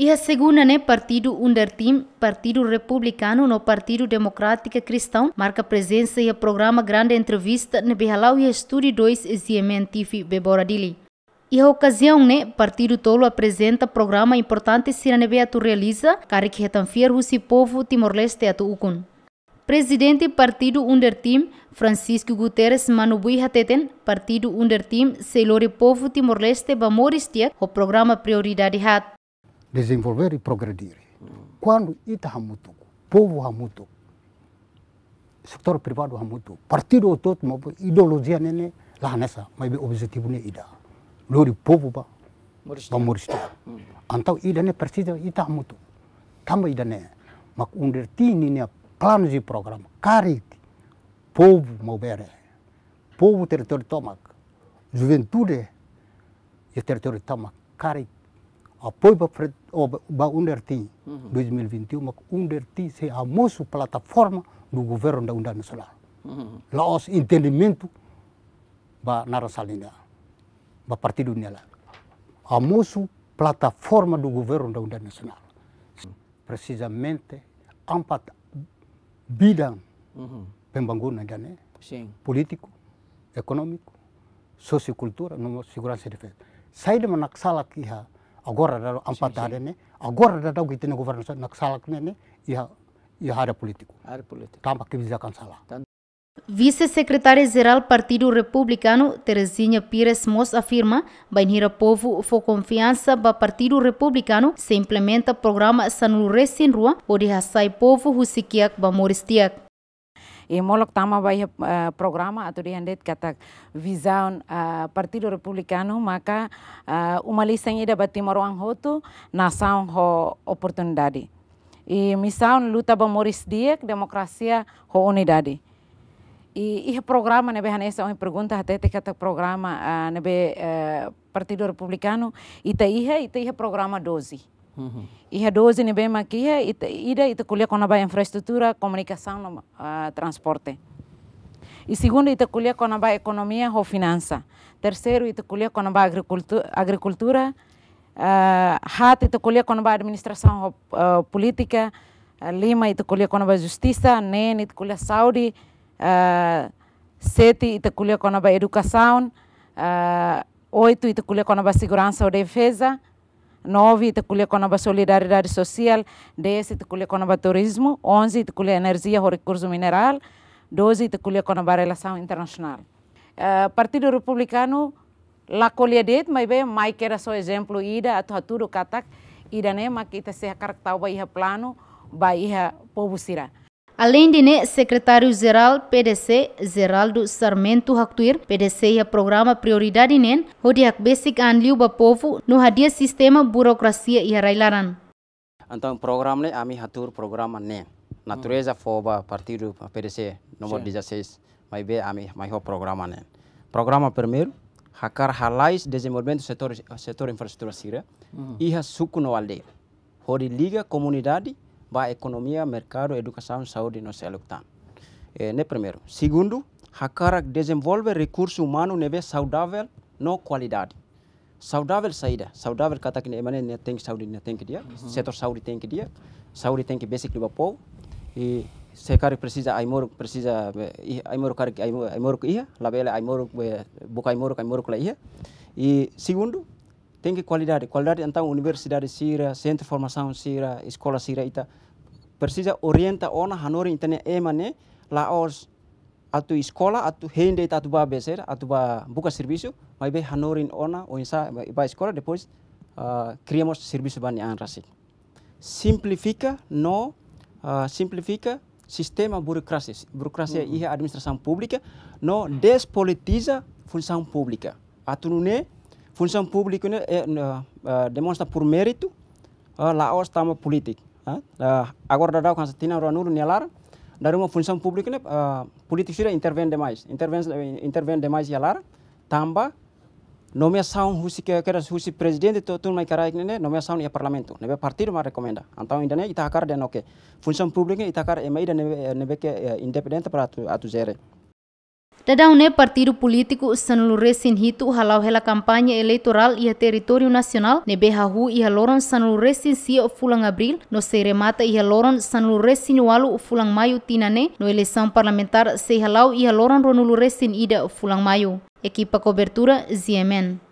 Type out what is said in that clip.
Ia segunda-ne partido Undertim, partido republicano no partido Democrático cristão, marca presença e o programa grande entrevista ne Bihalau e estúdio 2 Ziementifi Beboradili. E a ocasião, né, Partido Tolo apresenta programa importante se a tu realiza, cara que retanfier o povo Timor-Leste a Ukun. Presidente Partido Under Team, Francisco Guterres Manubui Hateten, Partido Under Team, Seilore Povo Timor-Leste Bamoristia, o programa Prioridade Hat. desenvolver e progredir. Quando Ita Hamutuku, povo hamutu? sektor privado Hamutuku, partido otot maupun ideologia nene lahanesa, maybe objetivo ne Ida. Lori povo ba, ba Mauritania. Hmm. Antau Ida ne persija Ita hamutu. Tamba Ida ne, mak under tini ne planos e programa, cari povo maubere, povo território tomac, juventude e ya território tomac, cari apoio para o Underti uhum. 2021, Underti é a nossa mhm. plataforma do governo da União Nacional. Lá o entendimento da Narasalinda, Partido Nela. A nossa plataforma do governo da União Nacional. Mhm. Precisamente, vida bidang uhum. pembangunan dan político, econômico, sociocultura, segurança e defesa. de uma sala kihah agora da ampatare ne agora da dau governo ne governança nak salak ne ne ia ia área político área político tamba kebijakan salah Vice-secretária-geral Partido Republicano, Teresinha Pires Mos, afirma que povo foi confiança para Partido Republicano se implementa programa Sanul Sanulure Rua onde o povo husikiak ba moristiak. I molok tama vai uh, programa aturi handet katak visão uh, Partido Republicano maka uh, dapat timor wang batimoro ang hotu nação ho oportunidade. E missão luta ba Moris Diek democracia ho unidade. i ih programa nebe hanesa oi pergunta hatete katak programa uh, nebe uh, Partido Republicano ita iha ita iha programa dozi Uhum. Iha doze ni bem aqui, eh, ita ida ita kuliah kona ba infraestrutura, comunicação, uh, ah, transporte. E segundo ita kuliah kona ba economia ou finança. Terceiro ita kuliah kona ba agricultura, agricultura. Uh, hat ita kuliah kona ba administração uh, política. Uh, lima ita kuliah kona ba justiça, nen ita kuliah saudi. Uh, ah, sete ita kuliah kona ba educação. Uh, ah, oito ita kuliah kona ba segurança ou defesa. 9 com a solidariedade social, 10 com o turismo, 11 itakulia energia ou recurso mineral, 12 com a relação internacional. Uh, Partido Republicano la kolia mas bem, mais que era só exemplo ida atau haturu katak ida ne makita seha karak tau ba iha plano ba povo pobusira. Além de né, secretário-geral PDC, Geraldo Sarmento Haktuir, PDC ia programa prioridade nen, né, hodiak basic an o povo no hadia sistema burocracia ia railaran. Então programa ne né, ami hatur programa ne. Né. Natureza hum. foba partido PDC número 16, mas be ami mai ho programa ne. Programa primeiro hakar halais desenvolvimento do setor setor infraestrutura, uhum. ia suco no aldeia. Hodi liga comunidade ba economia, mercado, educação, saúde no Seluctan. É, eh, né, primeiro. Segundo, Hakara desenvolve recurso humano nível saudável no qualidade. Saudável saída. Saudável kata kini emane ne tenk saudi ne tenk dia. Uhum. Setor saudi tenk dia. Saudi tenk basic liba pow. E sekar precisa moro precisa eh, aimor kar moro ia labela aimor moro aimor moro kula ia. E segundo, tem que qualidade. Qualidade, então, universidade Síria, centro de formação Síria, escola Síria, ita, precisa orientar ona hanori Lá, emane a atu escola atu hende ita atu ba beser atu ba buca serviço mas be hanorin ona ou insa vai escola depois uh, criamos serviço bani anrasik simplifica no uh, simplifica sistema burocracia burocracia uhum. e administração pública no despolitiza função pública não nune função pública né, é, uh, demonstra por laos tama politik uh, agora dadau kan satina ro nulu nelar dari uma função pública né, uh, politik sudah intervém demais intervém intervém demais yalar tamba nomeação husi que era husi presidente to tu mai ini, né nomeação ia e parlamento nebe partido ma recomenda então ainda né itakar e den oke okay. função pública itakar e, e mai den nebe, nebe que independente para atu zere Tadaune partidu politiku San Lourenço hitu halau hela kampanye elektoral ia a nasional ne behahu ia haloron San Lourenço si fulang abril no seremata ia haloron San walu alu fulang maio tinane no eleição parlamentar se halau e haloron Ronulurenço ida fulang maio. Ekipa cobertura ZMN.